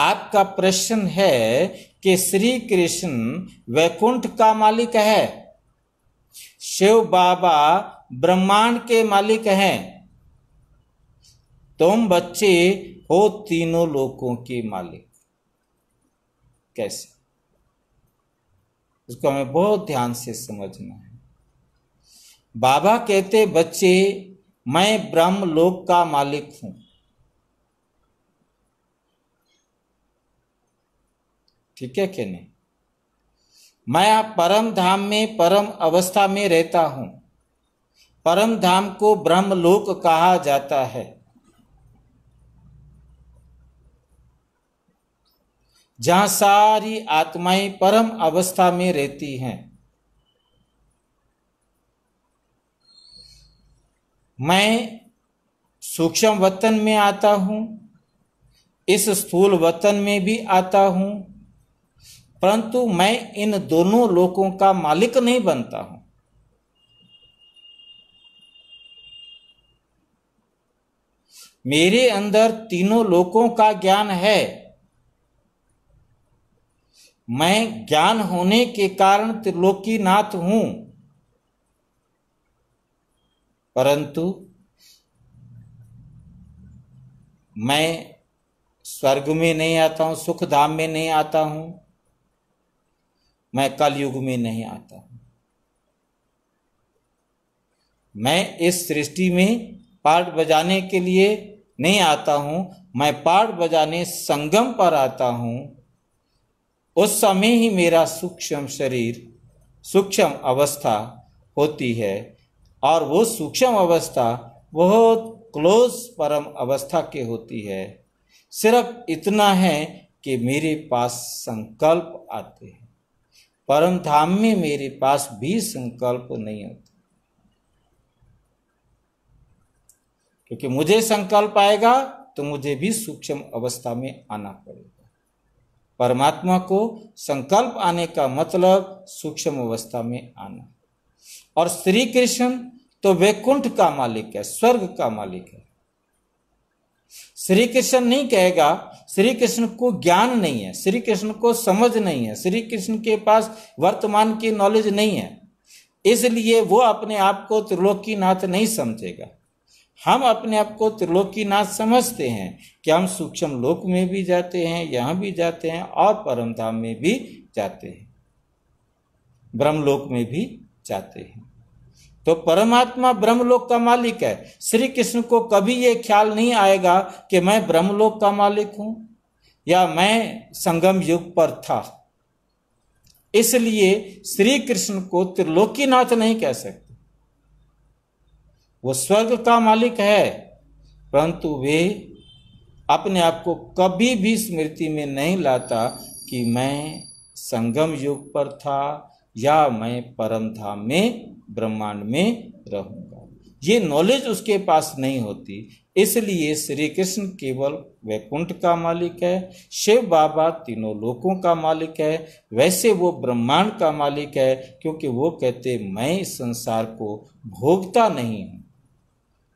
आपका प्रश्न है कि श्री कृष्ण वैकुंठ का मालिक है शिव बाबा ब्रह्मांड के मालिक हैं तुम बच्चे हो तीनों लोकों के मालिक कैसे उसको हमें बहुत ध्यान से समझना है बाबा कहते बच्चे मैं ब्रह्म लोक का मालिक हूं ठीक है कि नहीं मैं परम धाम में परम अवस्था में रहता हूं परम धाम को ब्रह्मलोक कहा जाता है जहां सारी आत्माएं परम अवस्था में रहती हैं मैं सूक्ष्म वतन में आता हूं इस स्थूल वतन में भी आता हूं परंतु मैं इन दोनों लोकों का मालिक नहीं बनता हूं मेरे अंदर तीनों लोकों का ज्ञान है मैं ज्ञान होने के कारण त्रिलोकीनाथ हूं परंतु मैं स्वर्ग में नहीं आता हूं सुख धाम में नहीं आता हूं मैं कल युग में नहीं आता हूं मैं इस सृष्टि में पाठ बजाने के लिए नहीं आता हूं मैं पाठ बजाने संगम पर आता हूं उस समय ही मेरा सूक्ष्म शरीर सूक्ष्म अवस्था होती है और वो सूक्ष्म अवस्था बहुत क्लोज परम अवस्था के होती है सिर्फ इतना है कि मेरे पास संकल्प आते हैं परम धाम में मेरे पास भी संकल्प नहीं होता क्योंकि मुझे संकल्प आएगा तो मुझे भी सूक्ष्म अवस्था में आना पड़ेगा परमात्मा को संकल्प आने का मतलब सूक्ष्म अवस्था में आना और श्री कृष्ण तो वैकुंठ का मालिक है स्वर्ग का मालिक है श्री कृष्ण नहीं कहेगा श्री कृष्ण को ज्ञान नहीं है श्री कृष्ण को समझ नहीं है श्री कृष्ण के पास वर्तमान की नॉलेज नहीं है इसलिए वो अपने आप को त्रिलोकीनाथ नहीं समझेगा हम अपने आप को त्रिलोकीनाथ समझते हैं कि हम सूक्ष्म लोक में भी जाते हैं यहां भी जाते हैं और परमधाम में भी जाते हैं ब्रह्मलोक में भी जाते हैं तो परमात्मा ब्रह्मलोक का मालिक है श्री कृष्ण को कभी ये ख्याल नहीं आएगा कि मैं ब्रह्मलोक का मालिक हूं या मैं संगम युग पर था इसलिए श्री कृष्ण को त्रिलोकीनाथ नहीं कह सकते वो स्वर्ग का मालिक है परंतु वे अपने आप को कभी भी स्मृति में नहीं लाता कि मैं संगम युग पर था या मैं परम धाम में ब्रह्मांड में रहूंगा ये नॉलेज उसके पास नहीं होती इसलिए श्री कृष्ण केवल वैकुंठ का मालिक है शिव बाबा तीनों लोकों का मालिक है वैसे वो ब्रह्मांड का मालिक है क्योंकि वो कहते मैं इस संसार को भोगता नहीं हूँ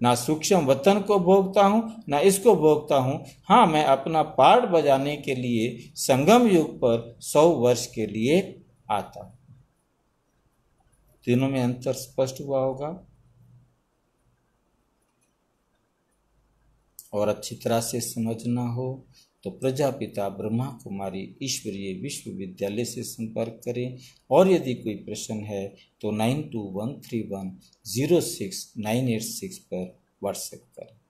ना सूक्ष्म वतन को भोगता हूँ ना इसको भोगता हूँ हाँ मैं अपना पार्ट बजाने के लिए संगम युग पर सौ वर्ष के लिए आता हूँ तीनों में अंतर स्पष्ट हुआ होगा और अच्छी तरह से समझना हो तो प्रजापिता ब्रह्मा कुमारी ईश्वरीय विश्वविद्यालय से संपर्क करें और यदि कोई प्रश्न है तो nine two one three one zero six nine eight six पर व्हाट्सएप करें